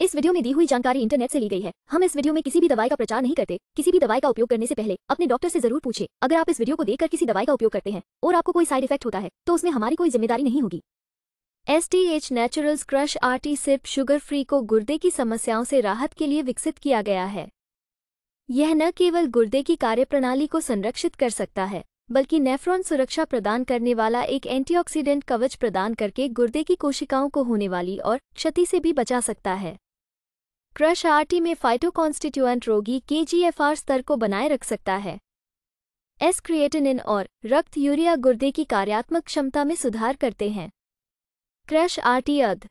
इस वीडियो में दी हुई जानकारी इंटरनेट से ली गई है हम इस वीडियो में किसी भी दवाई का प्रचार नहीं करते किसी भी दवाई का उपयोग करने से पहले अपने डॉक्टर से जरूर पूछे अगर आप इस वीडियो को देखकर किसी दवाई का उपयोग करते हैं और आपको कोई साइड इफेक्ट होता है तो उसमें हमारी कोई जिम्मेदारी नहीं होगी S T H naturals crush RT सिर्फ शुगर फ्री को गुर्दे की समस्याओं से राहत के लिए विकसित किया गया है यह न केवल गुर्दे की कार्यप्रणाली को संरक्षित कर सकता है बल्कि नेफ्रॉन सुरक्षा प्रदान करने वाला एक एंटीऑक्सीडेंट कवच प्रदान करके गुर्दे की कोशिकाओं को होने वाली और क्षति से भी बचा सकता है क्रश आरटी में फाइटोकॉन्स्टिट्यूएंट रोगी केजीएफआर स्तर को बनाए रख सकता है एस क्रिएटिनिन और रक्त यूरिया गुर्दे की कार्यात्मक क्षमता में सुधार करते हैं क्रश आरटी अध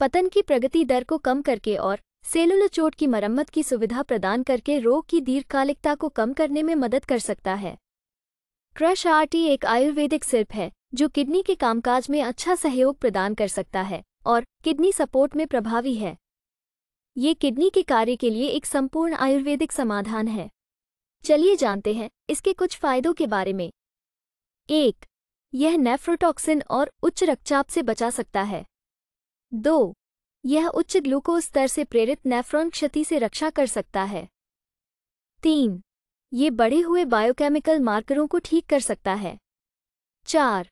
पतन की प्रगति दर को कम करके और सेलुलर चोट की मरम्मत की सुविधा प्रदान करके रोग की दीर्घकालिकता को कम करने में मदद कर सकता है क्रश आरटी एक आयुर्वेदिक सिर्प है जो किडनी के कामकाज में अच्छा सहयोग प्रदान कर सकता है और किडनी सपोर्ट में प्रभावी है ये किडनी के कार्य के लिए एक संपूर्ण आयुर्वेदिक समाधान है चलिए जानते हैं इसके कुछ फायदों के बारे में एक यह नेफ्रोटॉक्सिन और उच्च रक्तचाप से बचा सकता है दो यह उच्च ग्लूकोज स्तर से प्रेरित नेफ्रॉन क्षति से रक्षा कर सकता है तीन ये बढ़े हुए बायोकेमिकल मार्करों को ठीक कर सकता है चार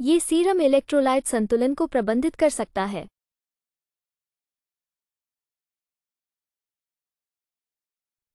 ये सीरम इलेक्ट्रोलाइट संतुलन को प्रबंधित कर सकता है